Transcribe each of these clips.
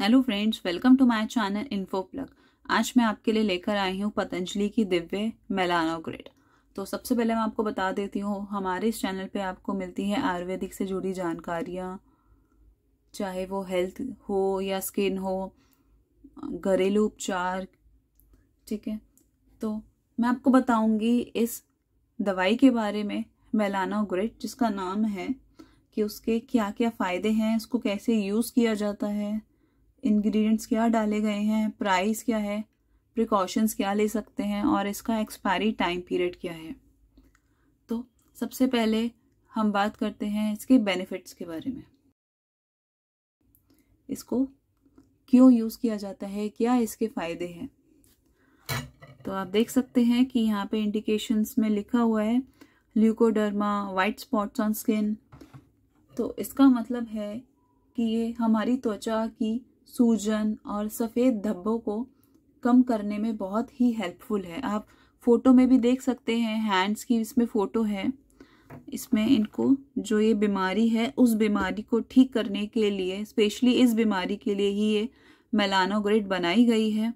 hello friends welcome to my channel info plug आज मैं आपके लिए लेकर आई हूँ पतंजलि की दिव्य मेलानोग्रेड तो सबसे पहले मैं आपको बता देती हूँ हमारे इस चैनल पे आपको मिलती है आयुर्वेदिक से जुड़ी जानकारियाँ चाहे वो हेल्थ हो या स्किन हो घरेलू उपचार ठीक है तो मैं आपको बताऊँगी इस दवाई के बारे में मेलानोग्रेड जिसका नाम है कि उसके क्या क्या फ़ायदे हैं इसको कैसे यूज़ किया जाता है इंग्रेडिएंट्स क्या डाले गए हैं प्राइस क्या है प्रिकॉशंस क्या ले सकते हैं और इसका एक्सपायरी टाइम पीरियड क्या है तो सबसे पहले हम बात करते हैं इसके बेनिफिट्स के बारे में इसको क्यों यूज़ किया जाता है क्या इसके फ़ायदे हैं तो आप देख सकते हैं कि यहाँ पे इंडिकेशंस में लिखा हुआ है leucoderma white spots on skin तो इसका मतलब है कि ये हमारी त्वचा की सूजन और सफ़ेद धब्बों को कम करने में बहुत ही हेल्पफुल है आप फ़ोटो में भी देख सकते हैं हैंड्स की इसमें फ़ोटो है इसमें इनको जो ये बीमारी है उस बीमारी को ठीक करने के लिए स्पेशली इस बीमारी के लिए ही ये मेलानोग्रेड बनाई गई है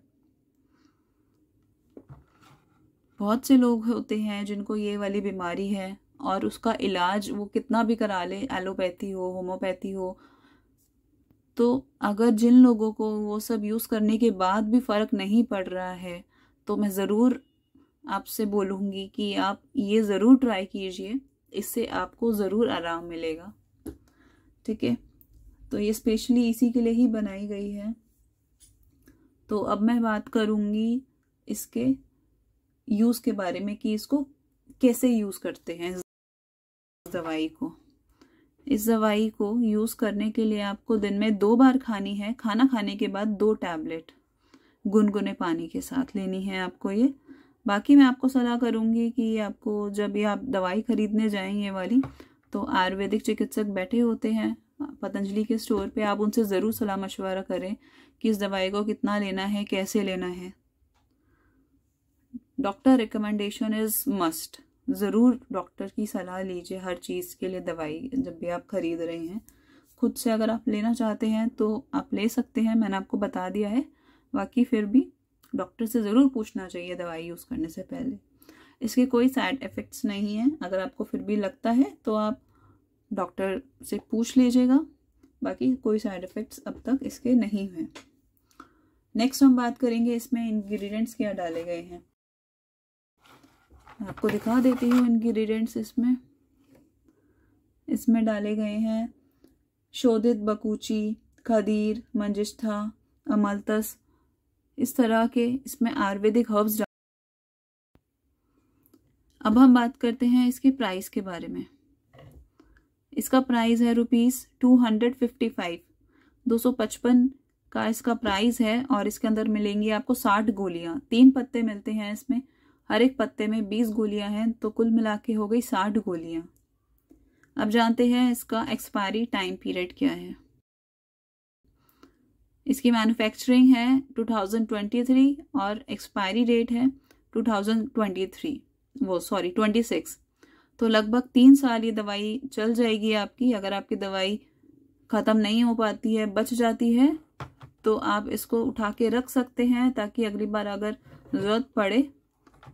बहुत से लोग होते हैं जिनको ये वाली बीमारी है और उसका इलाज वो कितना भी करा ले एलोपैथी हो होम्योपैथी हो तो अगर जिन लोगों को वो सब यूज़ करने के बाद भी फ़र्क नहीं पड़ रहा है तो मैं ज़रूर आपसे बोलूँगी कि आप ये ज़रूर ट्राई कीजिए इससे आपको ज़रूर आराम मिलेगा ठीक है तो ये स्पेशली इसी के लिए ही बनाई गई है तो अब मैं बात करूँगी इसके यूज़ के बारे में कि इसको कैसे यूज़ करते हैं दवाई को इस दवाई को यूज़ करने के लिए आपको दिन में दो बार खानी है खाना खाने के बाद दो टैबलेट गुनगुने पानी के साथ लेनी है आपको ये बाकी मैं आपको सलाह करूँगी कि आपको जब ये आप दवाई ख़रीदने जाएँ ये वाली तो आयुर्वेदिक चिकित्सक बैठे होते हैं पतंजलि के स्टोर पे आप उनसे ज़रूर सलाह मशवरा करें कि इस दवाई को कितना लेना है कैसे लेना है डॉक्टर रिकमेंडेशन इज़ मस्ट ज़रूर डॉक्टर की सलाह लीजिए हर चीज़ के लिए दवाई जब भी आप ख़रीद रहे हैं खुद से अगर आप लेना चाहते हैं तो आप ले सकते हैं मैंने आपको बता दिया है बाकी फिर भी डॉक्टर से ज़रूर पूछना चाहिए दवाई यूज़ करने से पहले इसके कोई साइड इफ़ेक्ट्स नहीं हैं अगर आपको फिर भी लगता है तो आप डॉक्टर से पूछ लीजिएगा बाकी कोई साइड इफ़ेक्ट्स अब तक इसके नहीं हैं नेक्स्ट हम बात करेंगे इसमें इंग्रेडिएंट्स क्या डाले गए हैं मैं आपको दिखा देती हूँ इंग्रेडिएंट्स इसमें इसमें डाले गए हैं शोधित बकूची खदीर मंजिष्ठा अमलतस इस तरह के इसमें आयुर्वेदिक हर्ब्स अब हम बात करते हैं इसके प्राइस के बारे में इसका प्राइस है rupees two hundred fifty five दो सौ पचपन का इसका प्राइस है और इसके अंदर मिलेंगी आपको साठ गोलियां तीन पत्ते मिलते हैं इसमें हर एक पत्ते में बीस गोलियां हैं तो कुल मिला के हो गई साठ गोलियां अब जानते हैं इसका एक्सपायरी टाइम पीरियड क्या है इसकी मैन्युफैक्चरिंग है 2023 और एक्सपायरी डेट है 2023 वो सॉरी 26 तो लगभग तीन साल ये दवाई चल जाएगी आपकी अगर आपकी दवाई ख़त्म नहीं हो पाती है बच जाती है तो आप इसको उठा के रख सकते हैं ताकि अगली बार अगर ज़रूरत पड़े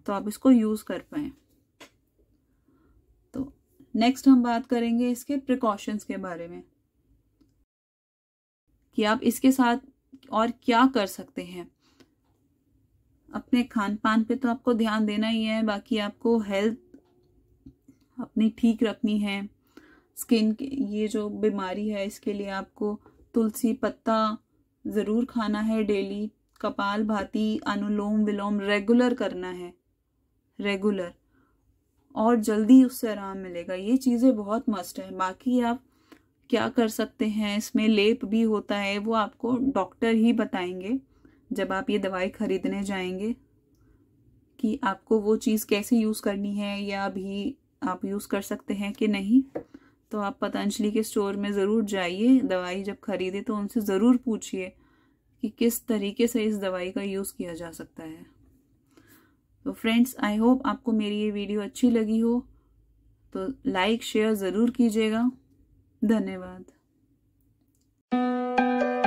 तो आप इसको यूज़ कर पाए तो नेक्स्ट हम बात करेंगे इसके प्रिकॉशंस के बारे में कि आप इसके साथ और क्या कर सकते हैं अपने खान पान पे तो आपको ध्यान देना ही है बाकी आपको हेल्थ अपनी ठीक रखनी है स्किन ये जो बीमारी है इसके लिए आपको तुलसी पत्ता ज़रूर खाना है डेली कपाल भाती अनुलोम विलोम रेगुलर करना है रेगुलर और जल्दी उससे आराम मिलेगा ये चीज़ें बहुत मस्ट है बाकी आप क्या कर सकते हैं इसमें लेप भी होता है वो आपको डॉक्टर ही बताएंगे जब आप ये दवाई ख़रीदने जाएंगे कि आपको वो चीज़ कैसे यूज़ करनी है या अभी आप यूज़ कर सकते हैं कि नहीं तो आप पतंजलि के स्टोर में ज़रूर जाइए दवाई जब खरीदे तो उनसे ज़रूर पूछिए कि किस तरीके से इस दवाई का यूज़ किया जा सकता है तो फ्रेंड्स आई होप आपको मेरी ये वीडियो अच्छी लगी हो तो लाइक शेयर ज़रूर कीजिएगा धन्यवाद